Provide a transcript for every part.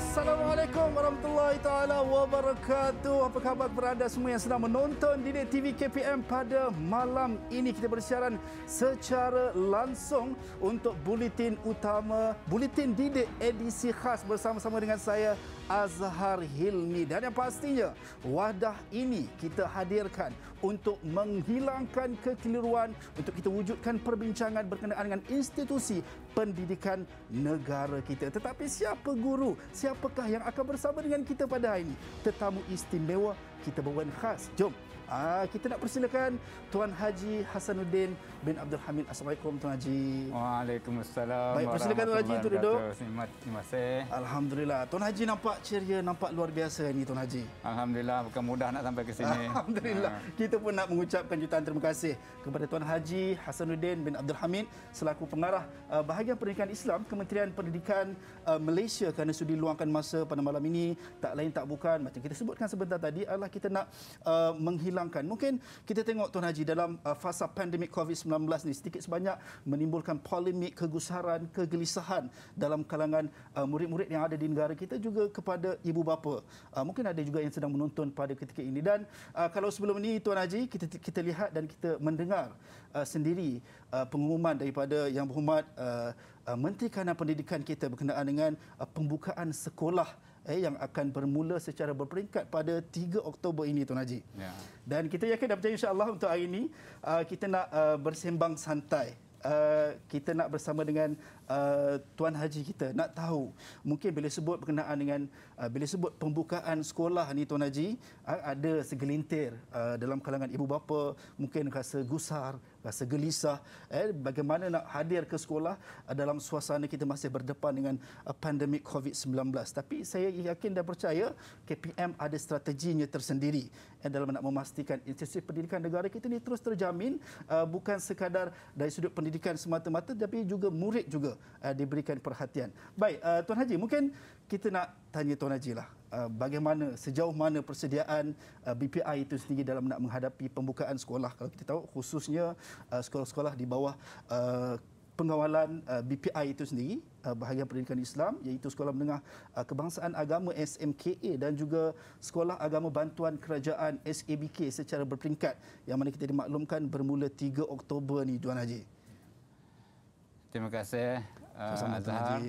Assalamualaikum warahmatullahi taala wabarakatuh. Apa khabar berada semua yang sedang menonton di TV KPM pada malam ini kita bersiaran secara langsung untuk bulletin utama, bulletin didik edisi khas bersama-sama dengan saya Azhar Hilmi dan yang pastinya wadah ini kita hadirkan untuk menghilangkan kekeliruan untuk kita wujudkan perbincangan berkenaan dengan institusi pendidikan negara kita. Tetapi siapa guru? Siapakah yang akan bersama dengan kita pada hari ini? Tetamu istimewa kita berwen khas. Jom Ah kita nak persilakan Tuan Haji Hasanuddin bin Abdul Hamid. Assalamualaikum Tuan Haji. Waalaikumsalam. Baik persilakan Tuan Haji untuk duduk. Terima kasih. Alhamdulillah. Tuan Haji nampak ceria, nampak luar biasa ini Tuan Haji. Alhamdulillah bukan mudah nak sampai ke sini. Alhamdulillah. Ha. Kita pun nak mengucapkan jutaan terima kasih kepada Tuan Haji Hasanuddin bin Abdul Hamid selaku pengarah ah, bahagian pendidikan Islam Kementerian Pendidikan ah, Malaysia kerana sudi luangkan masa pada malam ini tak lain tak bukan macam kita sebutkan sebentar tadi adalah kita nak menghilangkan hilangkan. Mungkin kita tengok Tuan Haji dalam uh, fasa pandemik COVID-19 ni sedikit sebanyak menimbulkan polemik, kegusaran, kegelisahan dalam kalangan uh, murid-murid yang ada di negara kita juga kepada ibu bapa. Uh, mungkin ada juga yang sedang menonton pada ketika ini dan kalau sebelum ini Tuan Haji kita kita lihat dan kita mendengar sendiri pengumuman daripada Yang Berhormat Menteri Kanan Pendidikan kita berkenaan dengan pembukaan sekolah eh, yang akan bermula secara berperingkat pada 3 Oktober ini Tuan Haji. Ya. Dan kita yakin dan percaya insya-Allah untuk hari ini uh, kita nak uh, bersembang santai. Uh, kita nak bersama dengan Uh, tuan haji kita nak tahu mungkin bila sebut berkenaan dengan uh, bila sebut pembukaan sekolah ni tuan haji uh, ada segelintir uh, dalam kalangan ibu bapa mungkin rasa gusar rasa gelisah eh bagaimana nak hadir ke sekolah uh, dalam suasana kita masih berdepan dengan uh, pandemik covid-19 tapi saya yakin dan percaya KPM ada strateginya tersendiri eh, dalam nak memastikan institusi pendidikan negara kita ni terus terjamin uh, bukan sekadar dari sudut pendidikan semata-mata tapi juga murid juga uh, diberikan perhatian. Baik, uh, Tuan Haji, mungkin kita nak tanya Tuan Haji lah. Uh, bagaimana sejauh mana persediaan uh, BPI itu sendiri dalam nak menghadapi pembukaan sekolah kalau kita tahu khususnya uh, sekolah-sekolah di bawah uh, pengawalan uh, BPI itu sendiri bahagian pendidikan Islam iaitu sekolah menengah kebangsaan agama SMKA dan juga sekolah agama bantuan kerajaan SABK secara berperingkat yang mana kita dimaklumkan bermula 3 Oktober ni Tuan Haji. Terima kasih uh, Azhar.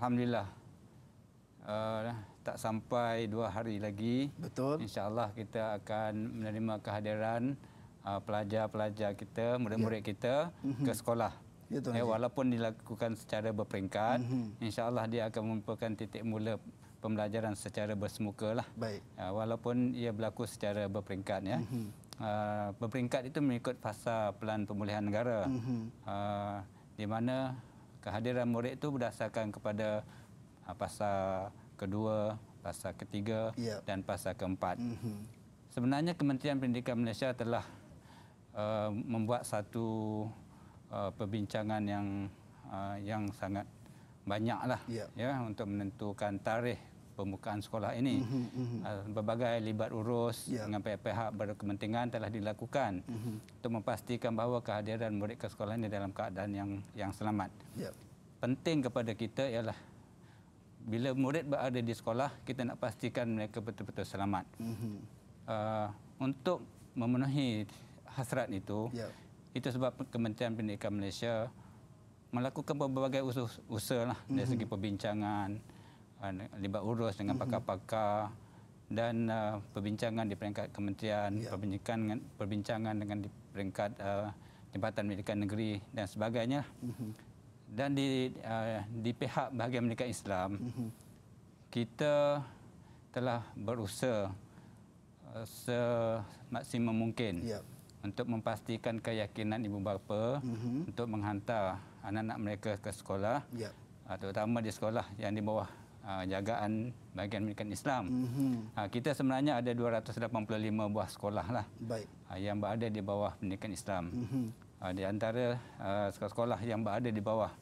Alhamdulillah. Uh, tak sampai dua hari lagi. Betul. InsyaAllah kita akan menerima kehadiran eh, pelajar-pelajar uh, kita, murid-murid ya. kita mm -hmm. ke sekolah. Ya, eh, walaupun dilakukan secara berperingkat, mm -hmm. insyaAllah dia akan merupakan titik mula pembelajaran secara bersemuka. Lah. Baik. Uh, walaupun ia berlaku secara berperingkat. Ya. Mm -hmm uh, berperingkat itu mengikut fasa pelan pemulihan negara uh, di mana kehadiran murid itu berdasarkan kepada uh, fasa kedua, fasa ketiga yeah. dan fasa keempat. Mm-hmm. Sebenarnya Kementerian Pendidikan Malaysia telah uh, membuat satu uh, perbincangan yang uh, yang sangat banyaklah yeah. ya untuk menentukan tarikh pembukaan sekolah ini. Mm-hmm. Mhm, berbagai mhm. ah, libat urus yeah. dengan pihak-pihak berkepentingan telah dilakukan mm-hmm. untuk memastikan bahawa kehadiran murid ke sekolah ini dalam keadaan yang yang selamat. Yeah. Penting kepada kita ialah bila murid berada di sekolah, kita nak pastikan mereka betul-betul selamat. Mm-hmm. Uh, untuk memenuhi hasrat itu, yeah. itu sebab Kementerian Pendidikan Malaysia melakukan berbagai usaha, usaha lah, mm-hmm. dari segi perbincangan, libat urus dengan mhm. pakar-pakar dan uh, perbincangan di peringkat kementerian, ya. perbincangan, dengan, perbincangan dengan di peringkat uh, Jabatan Pendidikan Negeri dan sebagainya. Mhm. Dan di uh, di pihak bahagian pendidikan Islam, mhm. kita telah berusaha uh, semaksimum mungkin ya. untuk memastikan keyakinan ibu bapa uh-huh. untuk menghantar anak-anak mereka ke sekolah, ya. uh, terutama di sekolah yang di bawah uh, jagaan bahagian pendidikan Islam. Mm-hmm. Uh, kita sebenarnya ada 285 buah sekolah lah Baik. Uh, yang berada di bawah pendidikan Islam. Mm-hmm. Uh, di antara uh, sekolah-sekolah yang berada di bawah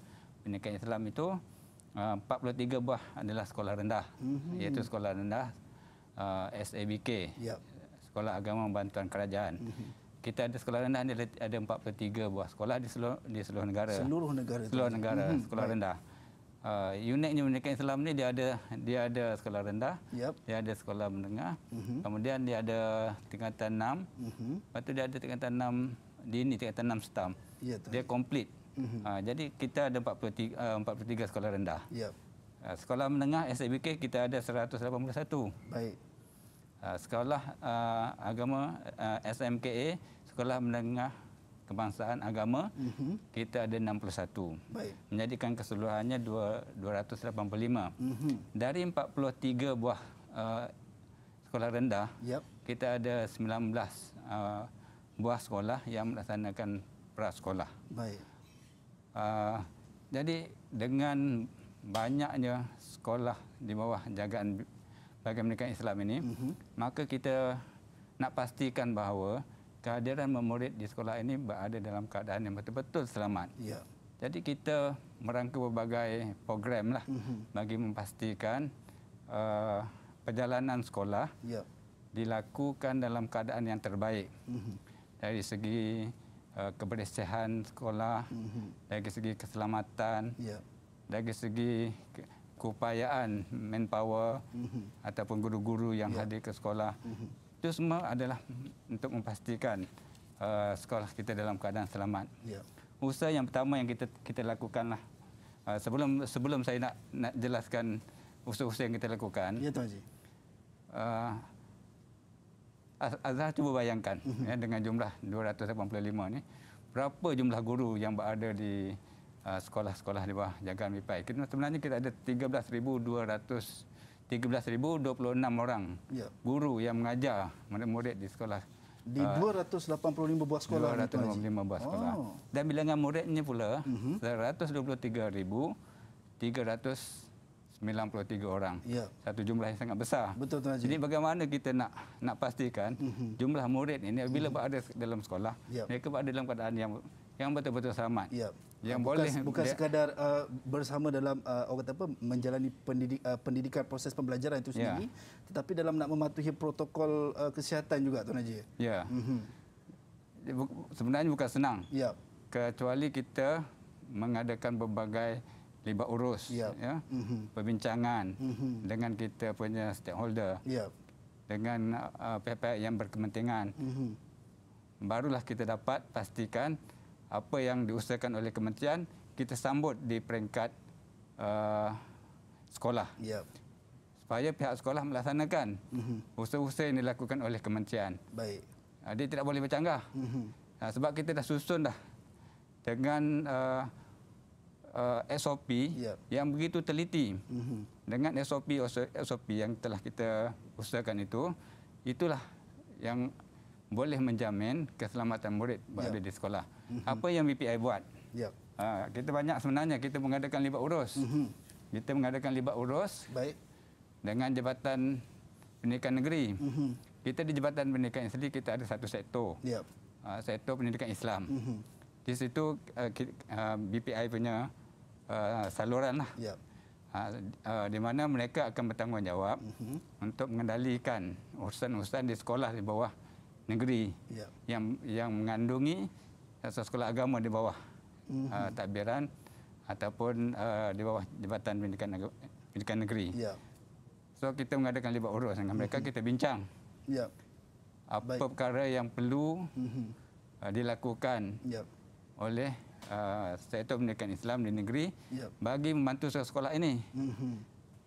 pendidikan Islam itu, uh, 43 buah adalah sekolah rendah. Mm-hmm. Iaitu sekolah rendah uh, SABK, yep. Sekolah Agama Bantuan Kerajaan. Mm-hmm. Kita ada sekolah rendah ada 43 buah sekolah di seluruh, di seluruh negara. Seluruh negara. Seluruh negara, seluruh hmm, sekolah baik. rendah. Uh, uniknya pendidikan Islam ni dia ada dia ada sekolah rendah, yep. dia ada sekolah menengah, mm-hmm. kemudian dia ada tingkatan enam, mm-hmm. lepas tu dia ada tingkatan enam dini, tingkatan enam setam. Yeah, dia komplit. Mm-hmm. Uh, ah, jadi kita ada 43, uh, 43 sekolah rendah. Yep. Uh, ah, sekolah menengah SBK kita ada 181. Baik. Uh, sekolah uh, agama uh, SMKA, sekolah menengah kebangsaan agama mm-hmm. kita ada 61 Baik. menjadikan keseluruhannya 285 mm-hmm. dari 43 buah uh, sekolah rendah yep. kita ada 19 uh, eh, buah sekolah yang melaksanakan prasekolah Baik. Uh, jadi dengan banyaknya sekolah di bawah jagaan bagi mereka Islam ini mm-hmm. maka kita nak pastikan bahawa kehadiran memurid di sekolah ini berada dalam keadaan yang betul-betul selamat. Ya. Jadi kita merangka berbagai program lah mm-hmm. bagi memastikan uh, perjalanan sekolah ya. dilakukan dalam keadaan yang terbaik mm-hmm. dari segi uh, kebersihan sekolah, mm-hmm. dari segi keselamatan, ya. dari segi ke- keupayaan manpower mm-hmm. ataupun guru-guru yang yeah. hadir ke sekolah mm-hmm itu semua adalah untuk memastikan uh, sekolah kita dalam keadaan selamat. Yeah. Usaha yang pertama yang kita kita lakukanlah uh, sebelum sebelum saya nak nak jelaskan usaha-usaha yang kita lakukan. Ya yeah, tuan Haji. Uh, Azhar cuba bayangkan mhm. ya, dengan jumlah 285 ni berapa jumlah guru yang berada di uh, sekolah-sekolah di bawah jagaan MIPAI. Kita sebenarnya kita ada 13200 13,026 orang yeah. guru yang mengajar murid-murid di sekolah. Di 285 ah, buah sekolah. 285 buah sekolah. Oh. Dan bilangan muridnya pula, mhm. uh-huh. 123,393 orang. Yeah. Satu jumlah yang sangat besar. Betul, Tuan Haji. Jadi bagaimana kita nak nak pastikan uh-huh. jumlah murid ini, bila uh-huh. berada dalam sekolah, yeah. mereka berada dalam keadaan yang yang betul-betul selamat. Yeah yang bukan, boleh bukan dia, sekadar uh, bersama dalam uh, orang kata apa menjalani pendidik, uh, pendidikan proses pembelajaran itu ya. sendiri yeah. tetapi dalam nak mematuhi protokol uh, kesihatan juga tuan haji. Ya. Yeah. Mm-hmm. sebenarnya bukan senang. Ya. Yeah. Kecuali kita mengadakan berbagai libat urus yeah. ya mm-hmm. perbincangan mm-hmm. dengan kita punya stakeholder. Ya. Yeah. Dengan uh, pihak-pihak yang berkepentingan. Mm-hmm. Barulah kita dapat pastikan apa yang diusahakan oleh kementerian kita sambut di peringkat uh, sekolah. Ya. Yep. Supaya pihak sekolah melaksanakan mm-hmm. usaha yang dilakukan oleh kementerian. Baik. Uh, dia tidak boleh bercanggah. Mm-hmm. Uh, sebab kita dah susun dah dengan uh, uh, SOP yep. yang begitu teliti. Mm-hmm. Dengan SOP SOP yang telah kita usahakan itu, itulah yang boleh menjamin keselamatan murid berada yep. di sekolah. Mm-hmm. apa yang BPI buat. Ya. Ha, kita banyak sebenarnya kita mengadakan libat urus. Mm-hmm. Kita mengadakan libat urus. Baik. Dengan Jabatan Pendidikan Negeri. Mm-hmm. Kita di Jabatan Pendidikan Negeri kita ada satu sektor. Ya. Yep. Ha, sektor Pendidikan Islam. Mm-hmm. Di situ uh, eh, BPI eh, punya uh, saluran lah. Yep. Ya. Ha, uh, di mana mereka akan bertanggungjawab mm-hmm. untuk mengendalikan urusan-urusan di sekolah di bawah negeri yep. Ya. yang yang mengandungi sekolah, sekolah agama di bawah mm -hmm. uh, ah, tadbiran ataupun uh, di bawah Jabatan Pendidikan, Agama, Pendidikan Negeri. Yeah. So kita mengadakan libat urus dengan mm -hmm. mereka, mhm. kita bincang. Yeah. Apa Baik. perkara yang perlu mm -hmm. uh, dilakukan yeah. oleh uh, Setiap Pendidikan Islam di negeri yeah. bagi membantu sekolah, ini. Mm -hmm.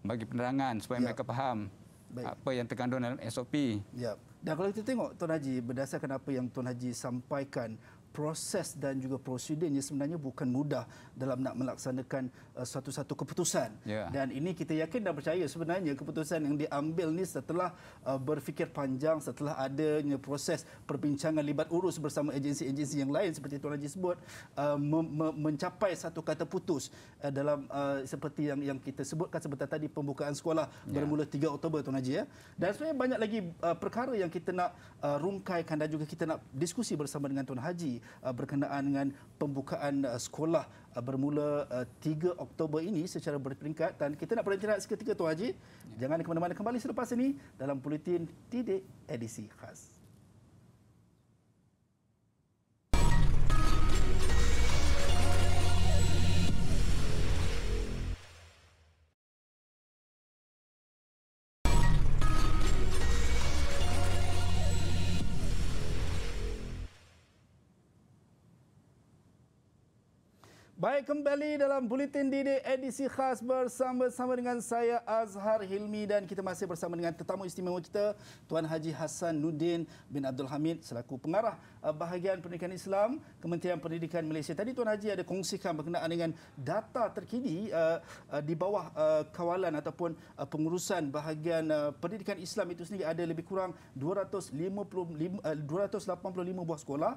Bagi penerangan supaya yeah. mereka faham. Baik. apa yang terkandung dalam SOP. Ya. Dan kalau kita tengok Tuan Haji berdasarkan apa yang Tuan Haji sampaikan proses dan juga prosedurnya sebenarnya bukan mudah dalam nak melaksanakan uh, satu-satu keputusan. Yeah. Dan ini kita yakin dan percaya sebenarnya keputusan yang diambil ni setelah uh, berfikir panjang, setelah adanya proses perbincangan libat urus bersama agensi-agensi yang lain seperti Tuan Haji sebut, uh, me- me- mencapai satu kata putus uh, dalam uh, seperti yang yang kita sebutkan sebentar tadi pembukaan sekolah yeah. bermula 3 Oktober Tuan Haji. Ya. Dan ya. sebenarnya banyak lagi uh, perkara yang kita nak uh, rungkaikan dan juga kita nak diskusi bersama dengan Tuan Haji. Uh, berkenaan dengan pembukaan uh, sekolah uh, bermula 3 Oktober ini secara berperingkat dan kita nak berhenti seketika Tuan Haji. Ya. Jangan ke mana-mana kembali selepas ini dalam Politin tidak edisi khas. Baik, kembali dalam Bulletin Didik edisi khas bersama-sama dengan saya Azhar Hilmi dan kita masih bersama dengan tetamu istimewa kita Tuan Haji Hassan Nudin bin Abdul Hamid selaku pengarah eh, bahagian pendidikan Islam Kementerian Pendidikan Malaysia. Tadi Tuan Haji ada kongsikan berkenaan dengan data terkini eh, eh, di bawah kawalan ataupun pengurusan bahagian pendidikan Islam itu sendiri ada lebih kurang 285 buah sekolah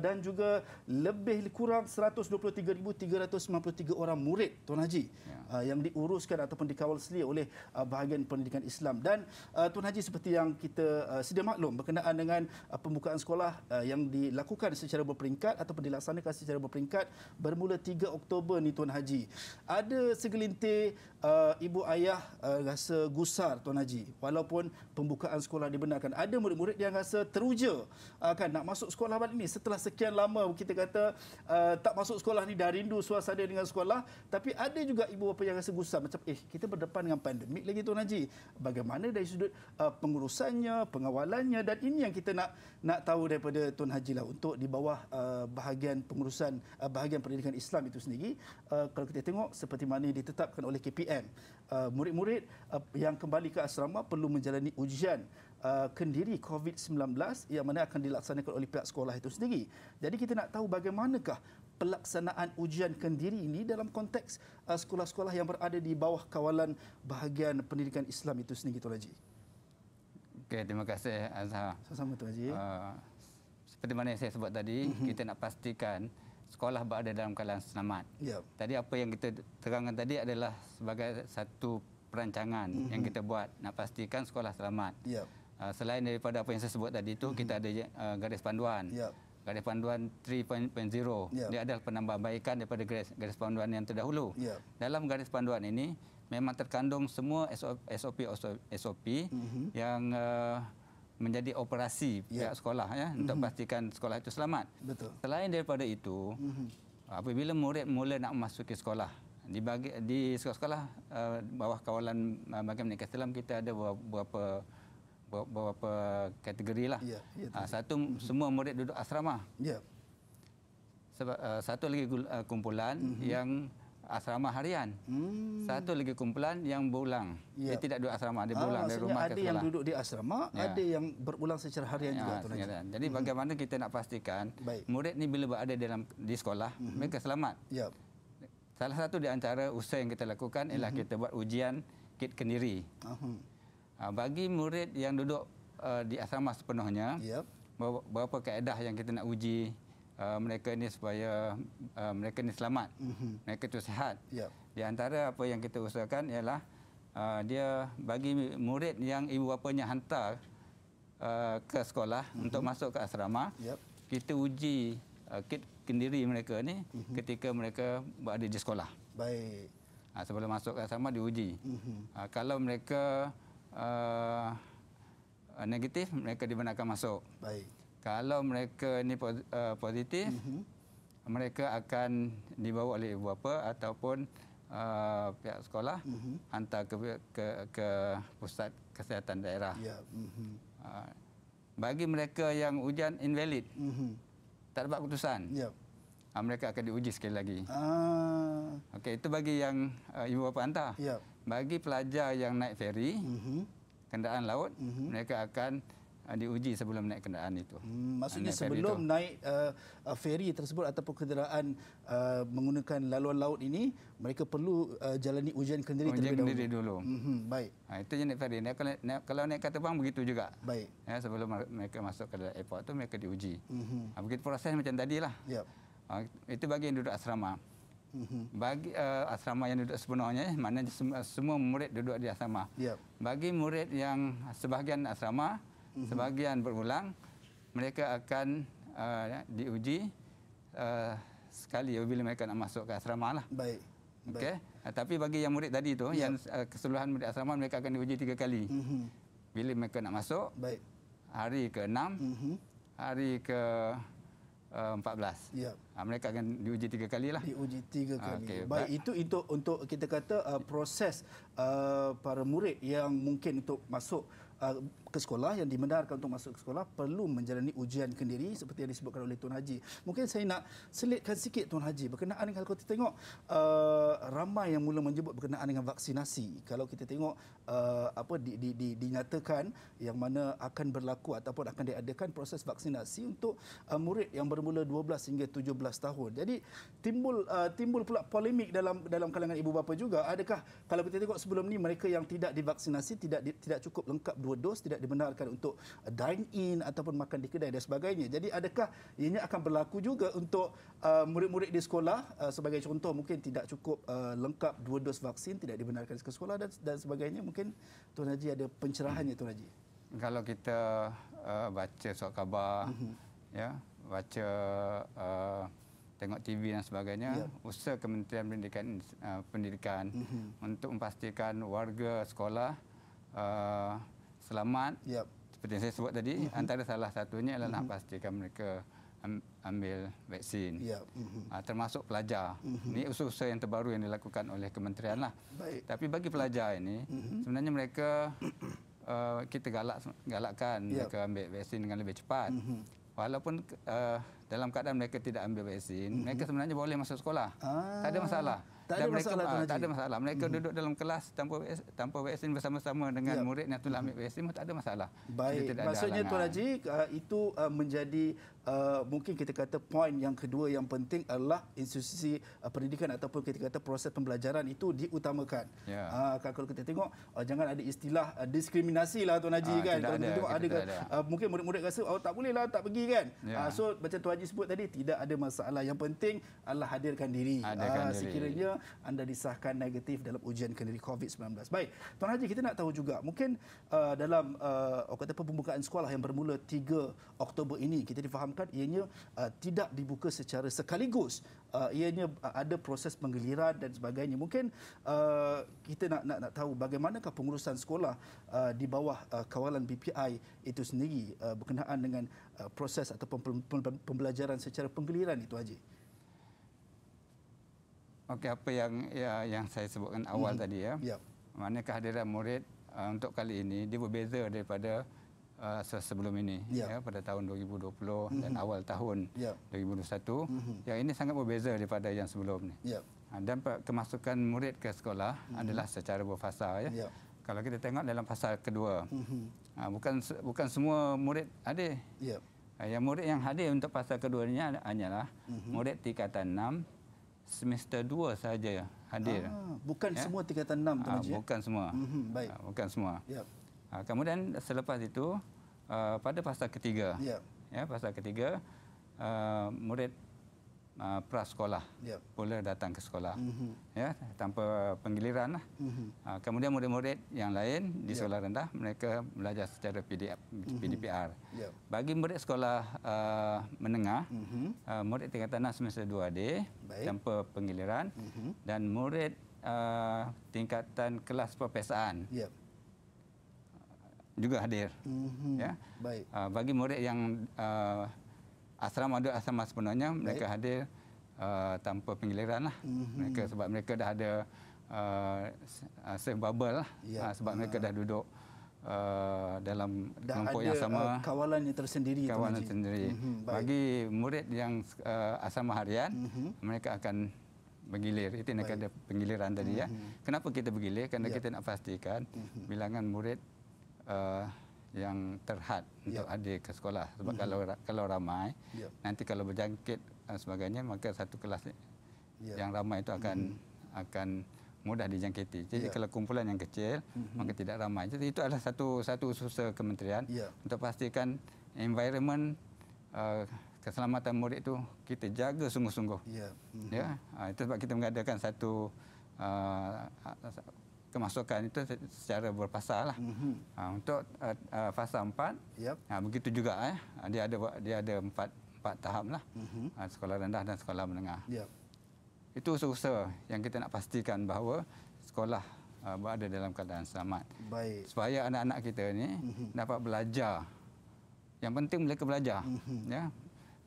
dan juga lebih kurang 123 1,393 orang murid Tuan Haji ya. Uh, yang diuruskan ataupun dikawal selia oleh uh, bahagian pendidikan Islam dan uh, Tuan Haji seperti yang kita uh, sedia maklum berkenaan dengan pembukaan sekolah yang dilakukan secara berperingkat ataupun dilaksanakan secara berperingkat bermula 3 Oktober ni Tuan Haji ada segelintir uh, ibu ayah uh, rasa gusar Tuan Haji walaupun pembukaan sekolah dibenarkan ada murid-murid yang rasa teruja uh, kan nak masuk sekolah balik ni setelah sekian lama kita kata uh, tak masuk sekolah ni dari rindu suasana dengan sekolah tapi ada juga ibu bapa yang rasa gusar macam eh kita berdepan dengan pandemik lagi tuan Haji bagaimana dari sudut uh, pengurusannya pengawalannya dan ini yang kita nak nak tahu daripada tuan Haji lah untuk di bawah uh, bahagian pengurusan uh, bahagian pendidikan Islam itu sendiri uh, kalau kita tengok seperti mana ditetapkan oleh KPM uh, murid-murid uh, yang kembali ke asrama perlu menjalani ujian Uh, kendiri COVID-19 yang mana akan dilaksanakan oleh pihak sekolah itu sendiri. Jadi kita nak tahu bagaimanakah pelaksanaan ujian kendiri ini dalam konteks uh, sekolah-sekolah yang berada di bawah kawalan bahagian pendidikan Islam itu sendiri Tuan Haji. Okay, terima kasih Azhar. Sama-sama Tuan Haji. Uh, seperti mana yang saya sebut tadi, mm-hmm. kita nak pastikan sekolah berada dalam keadaan selamat. Yep. Ya. Tadi apa yang kita terangkan tadi adalah sebagai satu perancangan mm-hmm. yang kita buat nak pastikan sekolah selamat. Yep. Ya. Uh, selain daripada apa yang saya sebut tadi itu, mm-hmm. kita mhm. ada uh, garis panduan. Yep. Ya. Garis Panduan 3.0. Yeah. Dia adalah penambahbaikan daripada garis, garis panduan yang terdahulu. Yeah. Dalam garis panduan ini memang terkandung semua SOP SOP mm-hmm. yang uh, menjadi operasi yeah. pihak sekolah ya mm-hmm. untuk mhm. pastikan sekolah itu selamat. Betul. Selain daripada itu, mm-hmm. apabila murid mula nak masuk ke sekolah di sekolah-sekolah uh, bawah kawalan uh, bagi Menteri Kesihatan kita ada beberapa beberapa kategori lah. Ya, ya, uh, satu semua murid duduk asrama. Ya. Sebab, uh, satu lagi eh, kumpulan mm-hmm. yang asrama harian. Hmm. Satu lagi kumpulan yang berulang. Ya. Dia tidak duduk asrama, dia berulang ah, dari rumah ke sekolah. Ada yang duduk di asrama, ya. ada yang berulang secara harian ya, juga tuan Jadi mm-hmm. bagaimana kita nak pastikan Baik. murid ni bila berada dalam di sekolah mm-hmm. mereka selamat. Ya. Salah satu di antara usaha yang kita lakukan ialah mm-hmm. kita buat ujian kit kendiri. Uh-huh. Ha, bagi murid yang duduk uh, di asrama sepenuhnya, yep. berapa kaedah yang kita nak uji uh, mereka ini supaya uh, mereka ini selamat, mm-hmm. mereka itu sehat. Yep. Di antara apa yang kita usahakan ialah uh, dia bagi murid yang ibu bapanya hantar uh, ke sekolah mm-hmm. untuk masuk ke asrama, yep. kita uji uh, kit kendiri mereka ini mm-hmm. ketika mereka berada di sekolah. Baik. Ha, sebelum masuk ke asrama diuji. Mm-hmm. Ha, kalau mereka Uh, uh, negatif mereka dibenarkan masuk. Baik. Kalau mereka ni uh, positif mm-hmm. mereka akan dibawa oleh ibu bapa ataupun uh, pihak sekolah mm-hmm. hantar ke, ke ke pusat kesihatan daerah. Yeah. Mm-hmm. Uh, bagi mereka yang ujian invalid. Mm-hmm. Tak dapat keputusan. Yeah. Uh, mereka akan diuji sekali lagi. Ah. Okey, itu bagi yang uh, ibu bapa hantar. Ya bagi pelajar yang naik feri mm-hmm. kenderaan laut mm-hmm. mereka akan uh, diuji sebelum naik kenderaan itu. Hmm, maksudnya naik sebelum itu. naik uh, uh, feri tersebut ataupun kenderaan uh, menggunakan laluan laut ini, mereka perlu uh, jalani ujian kendiri ujian terlebih kendiri dahulu. Ujian kendiri mhm, baik. Ha, itu je naik feri. Naik, naik, kalau naik kapal terbang begitu juga. Baik. Ya, sebelum mereka masuk ke airport tu mereka diuji. Mm-hmm. Ha, begitu proses macam tadilah. Yep. Ha, itu bagi yang duduk asrama bagi uh, asrama yang duduk sepenuhnya eh, maknanya sem- eh, semua murid duduk di asrama yep. bagi murid yang sebahagian asrama mm-hmm. sebahagian berulang mereka akan uh, diuji uh, sekali bila mereka nak masuk ke asrama lah baik Okay. uh, tapi bagi yang murid tadi itu, yep. yang uh, keseluruhan murid asrama mereka akan diuji tiga kali mm-hmm. bila mereka nak masuk baik hari ke-6 mm-hmm. hari ke uh, 14 yep Ha, mereka akan diuji tiga kali lah. Diuji tiga ha, kali. Okay. Baik, itu, itu untuk kita kata uh, proses uh, para murid yang mungkin untuk masuk uh, ke sekolah yang dibenarkan untuk masuk ke sekolah perlu menjalani ujian kendiri seperti yang disebutkan oleh Tuan Haji. Mungkin saya nak selitkan sikit Tuan Haji berkenaan dengan kalau kita tengok uh, ramai yang mula menyebut berkenaan dengan vaksinasi. Kalau kita tengok uh, apa di, di, di, dinyatakan yang mana akan berlaku ataupun akan diadakan proses vaksinasi untuk uh, murid yang bermula 12 hingga 17 tahun. Jadi timbul uh, timbul pula polemik dalam dalam kalangan ibu bapa juga adakah kalau kita tengok sebelum ni mereka yang tidak divaksinasi tidak di, tidak cukup lengkap dua dos tidak dibenarkan untuk dine in ataupun makan di kedai dan sebagainya. Jadi adakah ianya akan berlaku juga untuk uh, murid-murid di sekolah uh, sebagai contoh mungkin tidak cukup uh, lengkap dua dos vaksin tidak dibenarkan ke sekolah dan dan sebagainya mungkin Tuan Haji ada pencerahannya Tuan Haji. Kalau kita uh, baca surat khabar mhm. ya baca uh, tengok TV dan sebagainya ya. usaha Kementerian Pendidikan uh, pendidikan mhm. untuk memastikan warga sekolah uh, selamat. Yep. Seperti yang saya sebut tadi, mm-hmm. antara salah satunya adalah mm-hmm. nak mhm. pastikan mereka ambil vaksin. Ya. Mm-hmm. termasuk pelajar. Mm-hmm. Ini usaha yang terbaru yang dilakukan oleh kementerian lah. Baik. Tapi bagi pelajar ini, mm-hmm. sebenarnya mereka uh, kita galak galakkan yep. mereka ambil vaksin dengan lebih cepat. Mm-hmm. Walaupun uh, dalam keadaan mereka tidak ambil vaksin, mm -hmm. mereka sebenarnya boleh masuk sekolah. Ah. Tak ada masalah. Tak ada Dan masalah. Mereka, tak ada masalah. Mereka mm -hmm. duduk dalam kelas tanpa tanpa vaksin bersama-sama dengan murid, muridnya telah mhm. ambil vaksin, tak ada masalah. Baik. Tidak Maksudnya Tuan Haji, ah, itu ah, menjadi Uh, mungkin kita kata poin yang kedua yang penting adalah institusi uh, pendidikan ataupun kita kata proses pembelajaran itu diutamakan. Yeah. Ya. Uh, kalau kita tengok uh, jangan ada istilah uh, diskriminasi lah Tuan Haji uh, kan. Kalau ada, tengok kita ada, ada. Uh, mungkin murid-murid rasa oh, tak boleh lah tak pergi kan. Yeah. Ya. Uh, so macam Tuan Haji sebut tadi tidak ada masalah. Yang penting Allah hadirkan diri. Hadirkan uh, sekiranya anda disahkan negatif dalam ujian kendiri COVID-19. Baik, Tuan Haji kita nak tahu juga mungkin uh, dalam uh, kata pembukaan sekolah yang bermula 3 Oktober ini kita difahamkan ianya uh, tidak dibuka secara sekaligus uh, ianya uh, ada proses penggiliran dan sebagainya. Mungkin uh, kita nak nak nak tahu bagaimanakah pengurusan sekolah uh, di bawah uh, kawalan BPI itu sendiri uh, berkenaan dengan uh, proses atau pembelajaran secara penggiliran itu Haji. Okey apa yang ya, yang saya sebutkan awal hmm tadi ya. Yep. Ya. Mana kehadiran murid uh, untuk kali ini dia berbeza daripada uh, sebelum ini ya. ya pada tahun 2020 mm-hmm. dan mhm. awal tahun ya. 2021 mm-hmm. yang ini sangat berbeza daripada yang sebelum ni. Ya. Ha, dan kemasukan murid ke sekolah mm-hmm. adalah secara berfasa ya. ya. Kalau kita tengok dalam fasa kedua. Mm-hmm. bukan bukan semua murid ada. Ya. Ha, yang murid yang hadir untuk fasa keduanya hanyalah mm-hmm. murid tingkatan 6 semester 2 saja hadir. Ah, bukan ya? semua tingkatan 6 ah, tu ya? mhm, ah, Bukan semua. baik. Bukan semua. Ya. Yep. Ha, kemudian selepas itu uh, pada fasa ketiga, yeah. ya, fasa ya, ketiga uh, murid uh, prasekolah yeah. boleh datang ke sekolah, mm -hmm. ya, tanpa penggiliran. Mm -hmm. ha, kemudian murid-murid yang lain di yeah. sekolah rendah mereka belajar secara PDF, mm -hmm. PDPR. Yeah. Bagi murid sekolah uh, menengah, mm -hmm. uh, murid tingkatan tanah semester 2D tanpa penggiliran mm -hmm. dan murid uh, tingkatan kelas perpesaan. Yeah juga hadir. Mm-hmm. Ya. Baik. Uh, bagi murid yang uh, asrama ada asrama sebenarnya Baik. mereka hadir uh, tanpa pengiliran lah. Mm-hmm. Mereka sebab mereka dah ada uh, safe bubble lah. Ya. Uh, sebab uh, mereka dah duduk uh, dalam dah kelompok ada, yang sama. Uh, kawalan yang tersendiri. Kawalan tersendiri. Mm-hmm. Bagi murid yang uh, asrama harian mm-hmm. mereka akan bergilir itu nak ada penggiliran tadi mm-hmm. ya mhm. kenapa kita bergilir kerana yeah. kita nak pastikan mm-hmm. bilangan murid uh, yang terhad untuk ya. adik ke sekolah sebab mm-hmm. kalau kalau ramai yeah. nanti kalau berjangkit uh, sebagainya maka satu kelas yeah. yang ramai itu akan mm-hmm. akan mudah dijangkiti. Jadi yeah. kalau kumpulan yang kecil mm-hmm. maka tidak ramai. Jadi itu adalah satu satu usaha kementerian yeah. untuk pastikan environment uh, keselamatan murid itu kita jaga sungguh-sungguh. Ya. Mhm. Yeah. Ya. Mm-hmm. Yeah? Uh, itu sebab kita mengadakan satu uh, kemasukan itu secara berpasal lah. Mm -hmm. untuk uh, uh, fasa empat. yep. uh, begitu juga. Eh. Ha, dia ada dia ada empat empat tahap lah. Mm -hmm. uh, sekolah rendah dan sekolah menengah. Yep. Itu usaha-usaha yang kita nak pastikan bahawa sekolah uh, berada dalam keadaan selamat. Baik. Supaya anak-anak kita ni mm -hmm. dapat belajar. Yang penting mereka belajar. Mm -hmm. ya.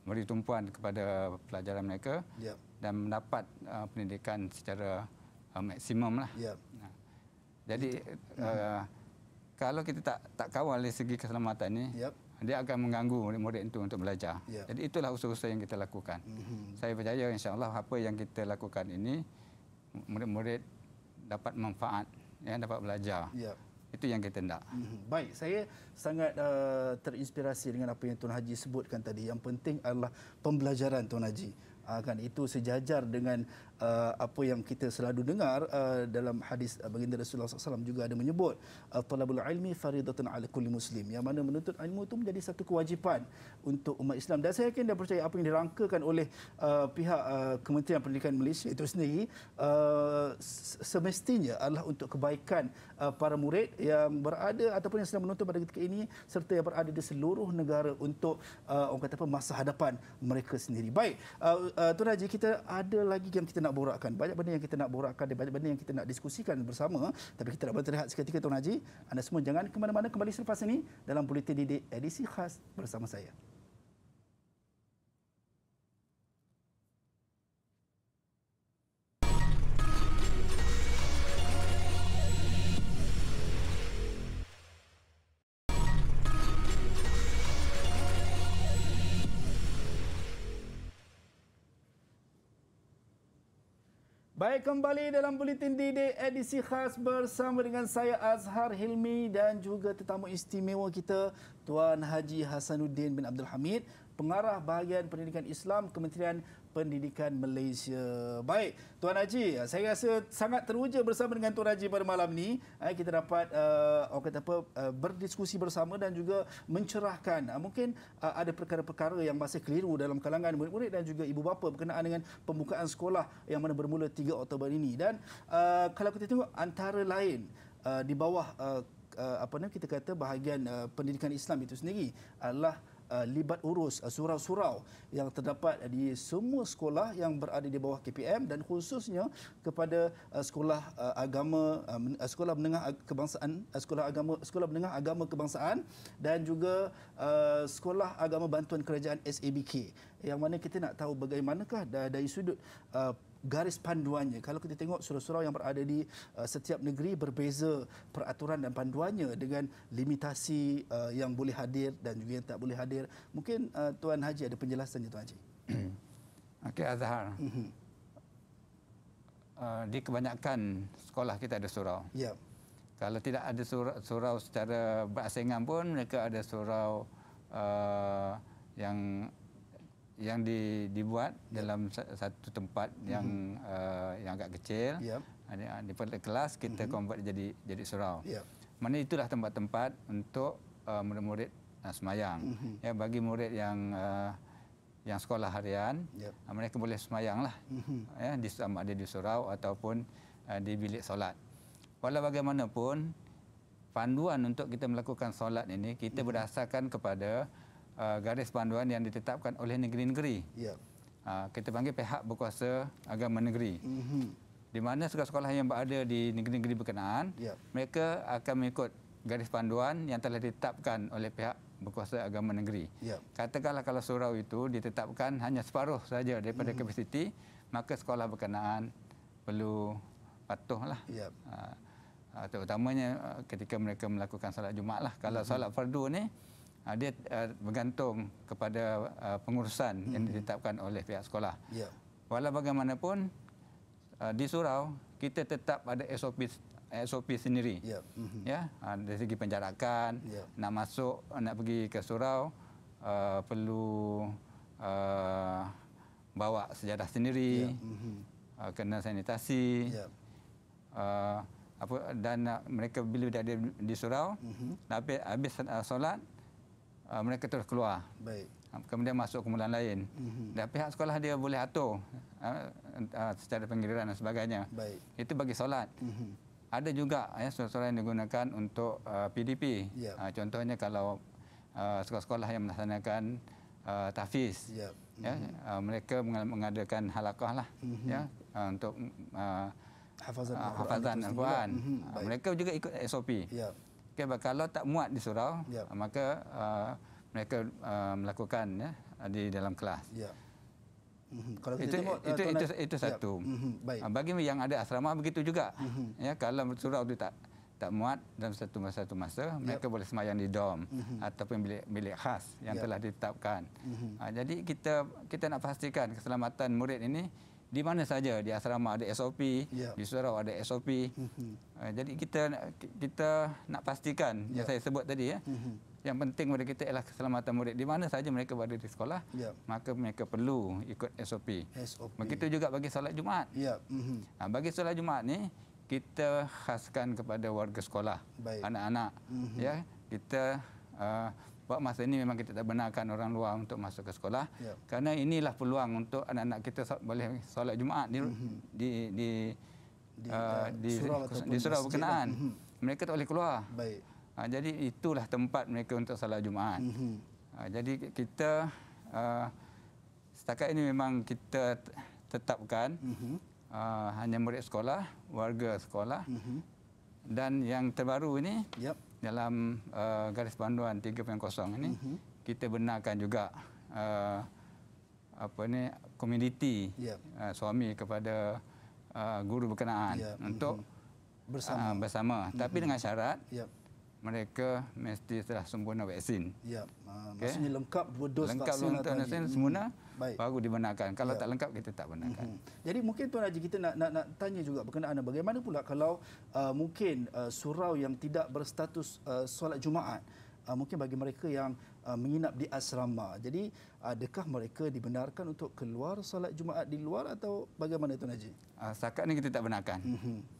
Beri tumpuan kepada pelajaran mereka. Yep. Dan mendapat uh, pendidikan secara uh, maksimum lah. Yep. Ha. Jadi uh, kalau kita tak tak kawal dari segi keselamatan ni, yep. dia akan mengganggu murid-murid itu untuk belajar. Yep. Jadi itulah usaha-usaha yang kita lakukan. Mm-hmm. Saya percaya insya-Allah apa yang kita lakukan ini murid-murid dapat manfaat yang dapat belajar. Yep. Itu yang kita nak. Hmm. Baik, saya sangat uh, terinspirasi dengan apa yang Tuan Haji sebutkan tadi. Yang penting adalah pembelajaran Tuan Haji. akan ah, itu sejajar dengan uh, apa yang kita selalu dengar uh, dalam hadis uh, baginda Rasulullah SAW juga ada menyebut uh, talabul ilmi faridatun ala kulli muslim yang mana menuntut ilmu itu menjadi satu kewajipan untuk umat Islam dan saya yakin dan percaya apa yang dirangkakan oleh uh, pihak uh, Kementerian Pendidikan Malaysia itu sendiri uh, semestinya adalah untuk kebaikan uh, para murid yang berada ataupun yang sedang menuntut pada ketika ini serta yang berada di seluruh negara untuk uh, orang kata apa masa hadapan mereka sendiri baik uh, uh, tuan haji kita ada lagi yang kita nak nak borakkan. Banyak benda yang kita nak borakkan dan banyak benda yang kita nak diskusikan bersama. Tapi kita tak boleh terlihat seketika Tuan Haji. Anda semua jangan ke mana-mana kembali selepas ini dalam politik Didik edisi khas bersama saya. Baik kembali dalam Bulletin Didik edisi khas bersama dengan saya Azhar Hilmi dan juga tetamu istimewa kita Tuan Haji Hasanuddin bin Abdul Hamid, Pengarah Bahagian Pendidikan Islam Kementerian pendidikan Malaysia. Baik, Tuan Haji, saya rasa sangat teruja bersama dengan Tuan Haji pada malam ini. Eh, kita dapat uh, kata apa, uh, berdiskusi bersama dan juga mencerahkan uh, mungkin uh, ada perkara-perkara yang masih keliru dalam kalangan murid-murid dan juga ibu bapa berkenaan dengan pembukaan sekolah yang mana bermula 3 Oktober ini. Dan uh, kalau kita tengok antara lain uh, di bawah uh, apa nama kita kata bahagian pendidikan Islam itu sendiri adalah Uh, libat urus uh, surau-surau yang terdapat di semua sekolah yang berada di bawah KPM dan khususnya kepada uh, sekolah agama sekolah menengah kebangsaan sekolah agama sekolah menengah agama kebangsaan dan juga sekolah agama bantuan kerajaan SABK yang mana kita nak tahu bagaimanakah dari sudut garis panduannya. Kalau kita tengok surau-surau yang berada di uh, setiap negeri berbeza peraturan dan panduannya dengan limitasi uh, yang boleh hadir dan juga yang tak boleh hadir. Mungkin uh, Tuan Haji ada penjelasan ya Tuan Haji. Okey Azhar. Uh-huh. Uh, di kebanyakan sekolah kita ada surau. Ya. Yeah. Kalau tidak ada surau, surau secara berasingan pun mereka ada surau uh, yang yang di, dibuat dalam satu tempat mhm. yang mm -hmm. uh, yang agak kecil. Yep. Ah, di pada kelas kita mm -hmm. convert jadi jadi surau. Yep. Mana itulah tempat-tempat untuk uh, murid-murid uh, semayang. Mm -hmm. Ya bagi murid yang uh, yang sekolah harian, yep. Uh, mereka boleh semayang lah. Mm -hmm. Ya di sama ada di surau ataupun uh, di bilik solat. Walau bagaimanapun panduan untuk kita melakukan solat ini kita mm -hmm. berdasarkan kepada uh, garis panduan yang ditetapkan oleh negeri-negeri. Ya. Uh, kita panggil pihak berkuasa agama negeri. Mm-hmm. Di mana sekolah-sekolah yang berada di negeri-negeri berkenaan, ya. mereka akan mengikut garis panduan yang telah ditetapkan oleh pihak berkuasa agama negeri. Ya. Katakanlah kalau surau itu ditetapkan hanya separuh saja daripada mm-hmm. kapasiti, maka sekolah berkenaan perlu patuhlah. Ya. Uh, uh terutamanya uh, ketika mereka melakukan salat Jumaat lah. Kalau mhm. salat fardu ni, uh, dia uh, bergantung kepada uh, pengurusan hmm. yang ditetapkan oleh pihak sekolah. Ya. Walau bagaimanapun uh, di surau kita tetap ada SOP SOP sendiri. Ya. Mm-hmm. Ya, uh, dari segi penjarakan, ya. nak masuk nak pergi ke surau uh, perlu uh, bawa sejarah sendiri. Ya. Mm-hmm. Uh, kena sanitasi. Ya. Uh, apa dan uh, mereka bila dia ada di surau, mm-hmm. habis, habis solat uh, mereka terus keluar. Baik. Ah, kemudian masuk ke bulan lain. Mm-hmm. Dan pihak sekolah dia boleh atur uh, uh, secara penggiliran dan sebagainya. Baik. Itu bagi solat. Mm-hmm. Ada juga uh, ya, surat-surat yang digunakan untuk uh, PDP. Yep. Uh, contohnya kalau uh, sekolah-sekolah yang melaksanakan uh, tahfiz. Yep. Mm-hmm. Ya, uh, mereka mengadakan halakah lah mm-hmm. ya, uh, untuk uh, hafazan al Uh, hafazan Al-Quran. Mm-hmm. Uh, mereka juga ikut SOP. Yep. Okay, kalau tak muat di surau, yeah. Ya. maka uh, mereka uh, melakukan ya, di dalam kelas. Yeah. Mm-hmm. itu, tengok, eh, itu, uh, itu, itu, itu ya. satu. Mm-hmm. Bagi yang ada asrama begitu juga. Mm-hmm. Ya, kalau surau itu tak tak muat dalam satu masa satu masa yep. Ya. mereka boleh semayang di dom mm-hmm. ataupun bilik bilik khas yang yep. telah ditetapkan. Mm-hmm. Ha, jadi kita kita nak pastikan keselamatan murid ini di mana saja di asrama ada SOP yeah. di Surau ada SOP mm-hmm. uh, ha, jadi kita kita nak pastikan yeah. yang ya. saya sebut tadi ya mm-hmm. yang penting pada kita ialah keselamatan murid di mana saja mereka berada di sekolah yeah. maka mereka perlu ikut SOP SOP begitu juga bagi solat Jumaat Ya. mm-hmm. uh, bagi solat Jumaat ni kita khaskan kepada warga sekolah anak-anak mm-hmm. ya kita uh, buat masa ini memang kita tak benarkan orang luar untuk masuk ke sekolah ya. kerana inilah peluang untuk anak-anak kita boleh solat Jumaat di mm-hmm. di di di, uh, eh, di surau berkenaan mm-hmm. mereka tak boleh keluar baik uh, jadi itulah tempat mereka untuk solat Jumaat mm-hmm. uh, jadi kita uh, setakat ini memang kita tetapkan mm-hmm. uh, hanya murid sekolah warga sekolah mm-hmm. dan yang terbaru ini yep dalam uh, garis panduan 3.0 ini mm-hmm. kita benarkan juga uh, apa ni komuniti yep. uh, suami kepada uh, guru berkenaan yep. untuk mm-hmm. bersama, uh, bersama. Mm-hmm. tapi mhm. dengan syarat yep mereka mesti telah sempurna vaksin. Ya, ah, okay. maksudnya lengkap dua dos lengkap vaksin. Lengkap dua dos vaksin, sempurna, Baik. baru dibenarkan. Kalau ya. tak lengkap, kita tak benarkan. hmm Jadi mungkin Tuan Haji, kita nak, nak, nak tanya juga berkenaan bagaimana pula kalau uh, mungkin uh, surau yang tidak berstatus uh, solat Jumaat, uh, mungkin bagi mereka yang uh, menginap di asrama. Jadi adakah mereka dibenarkan untuk keluar solat Jumaat di luar atau bagaimana Tuan Haji? Uh, Sakat ini kita tak benarkan. hmm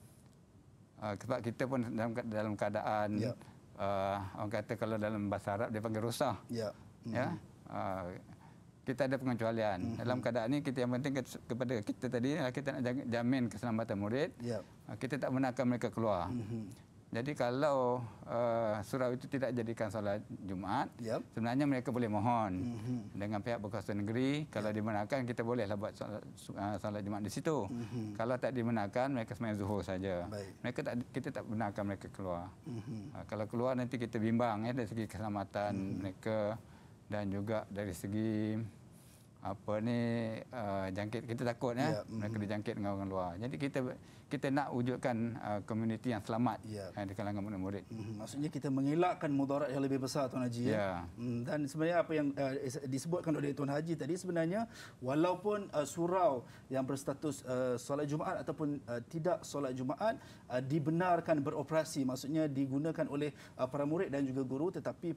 Ah, sebab kita pun dalam dalam keadaan yeah. Ya. uh, orang kata kalau dalam bahasa Arab dia panggil rusah. Ya. Yeah. Ya. Uh, kita ada pengecualian. hmm Dalam keadaan ini, kita yang penting kepada kita tadi, ah, kita nak jamin keselamatan murid. Yep. Ya. Kita tak benarkan mereka keluar. hmm jadi kalau uh, surau itu tidak jadikan solat Jumaat, yep. sebenarnya mereka boleh mohon mm -hmm. dengan pihak berkuasa negeri. Kalau yep. dimenangkan, kita bolehlah buat solat, eh, uh, Jumaat di situ. Mm -hmm. Kalau tak dimenangkan, mereka semain zuhur saja. Mereka tak, kita tak benarkan mereka keluar. Mm -hmm. uh, kalau keluar, nanti kita bimbang ya, dari segi keselamatan mm -hmm. mereka dan juga dari segi apa ni uh, jangkit kita takut eh? ya yeah. mereka mm. dijangkit dengan orang luar jadi kita kita nak wujudkan uh, komuniti uh, yang selamat yeah. Ya. di kalangan murid-murid mhm. maksudnya kita mengelakkan mudarat yang lebih besar tuan haji yeah. ya mm, dan sebenarnya apa yang uh, disebutkan oleh tuan haji tadi sebenarnya walaupun uh, surau yang berstatus uh, solat jumaat ataupun uh, tidak solat jumaat uh, dibenarkan beroperasi maksudnya digunakan oleh uh, para murid dan juga guru tetapi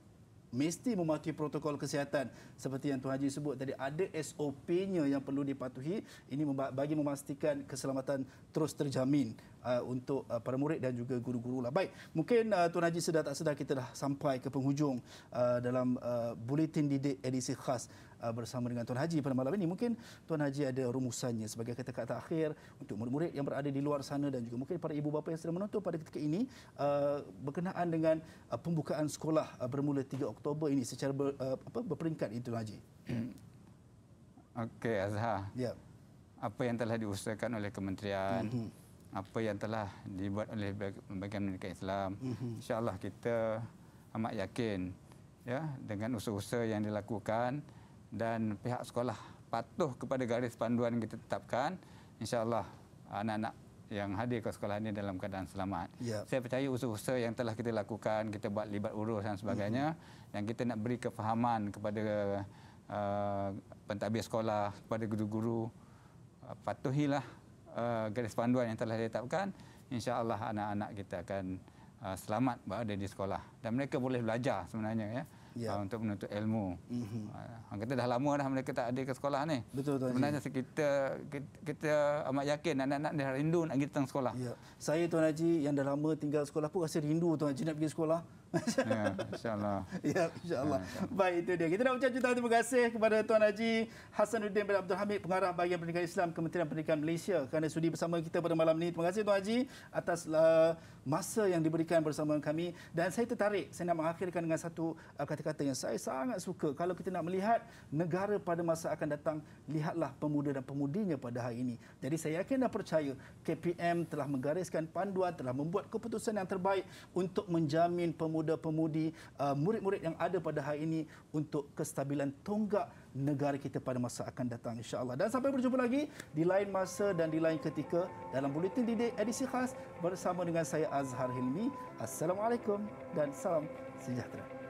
mesti mematuhi protokol kesihatan seperti yang Tuan Haji sebut tadi ada SOP-nya yang perlu dipatuhi ini bagi memastikan keselamatan terus terjamin uh, untuk uh, para murid dan juga guru-guru lah. Baik, mungkin uh, Tuan Haji sedar tak sedar kita dah sampai ke penghujung uh, dalam bulletin buletin didik edisi khas Uh, bersama dengan Tuan Haji pada malam ini. Mungkin Tuan Haji ada rumusannya sebagai kata-kata akhir untuk murid-murid yang berada di luar sana dan juga mungkin para ibu bapa yang sedang menonton pada ketika ini uh, berkenaan dengan uh, pembukaan sekolah uh, bermula 3 Oktober ini secara ber, apa, berperingkat itu Tuan Haji. Okey Azhar. Ya. Apa yang telah diusahakan oleh kementerian mm-hmm apa yang telah dibuat oleh bahagian negara Islam mhm. insyaallah kita amat yakin ya dengan usaha-usaha yang dilakukan dan pihak sekolah patuh kepada garis panduan yang kita tetapkan insyaallah anak-anak yang hadir ke sekolah ini dalam keadaan selamat. Yep. Ya. Saya percaya usaha-usaha yang telah kita lakukan, kita buat libat urus dan sebagainya, mm-hmm. yang kita nak beri kefahaman kepada uh, pentadbir sekolah, kepada guru-guru, uh, patuhilah uh, garis panduan yang telah ditetapkan, insya-Allah anak-anak kita akan uh, selamat berada di sekolah dan mereka boleh belajar sebenarnya ya yeah. Ya. uh, untuk menuntut ilmu. Mm -hmm. uh, ah, kita dah lama dah mereka tak ada ke sekolah ni. Betul tuan. Sebenarnya kita, kita kita amat yakin anak-anak dah rindu nak pergi sekolah. Yeah. Saya tuan Haji yang dah lama tinggal sekolah pun rasa rindu tuan Haji nak pergi sekolah. Ya, ya, insyaallah. Ya, insyaallah. Ya, insya Baik itu dia. Kita nak ucap juta terima kasih kepada Tuan Haji Hasanuddin bin Abdul Hamid Pengarah Bahagian Pendidikan Islam Kementerian Pendidikan Malaysia kerana sudi bersama kita pada malam ini. Terima kasih Tuan Haji atas uh, masa yang diberikan bersama kami dan saya tertarik saya nak mengakhirkan dengan satu uh, kata-kata yang saya sangat suka. Kalau kita nak melihat negara pada masa akan datang, lihatlah pemuda dan pemudinya pada hari ini. Jadi saya yakin dan percaya KPM telah menggariskan panduan telah membuat keputusan yang terbaik untuk menjamin pemuda pemuda-pemudi, uh, murid-murid yang ada pada hari ini untuk kestabilan tonggak negara kita pada masa akan datang insya-Allah. Dan sampai berjumpa lagi di lain masa dan di lain ketika dalam buletin didik edisi khas bersama dengan saya Azhar Hilmi. Assalamualaikum dan salam sejahtera.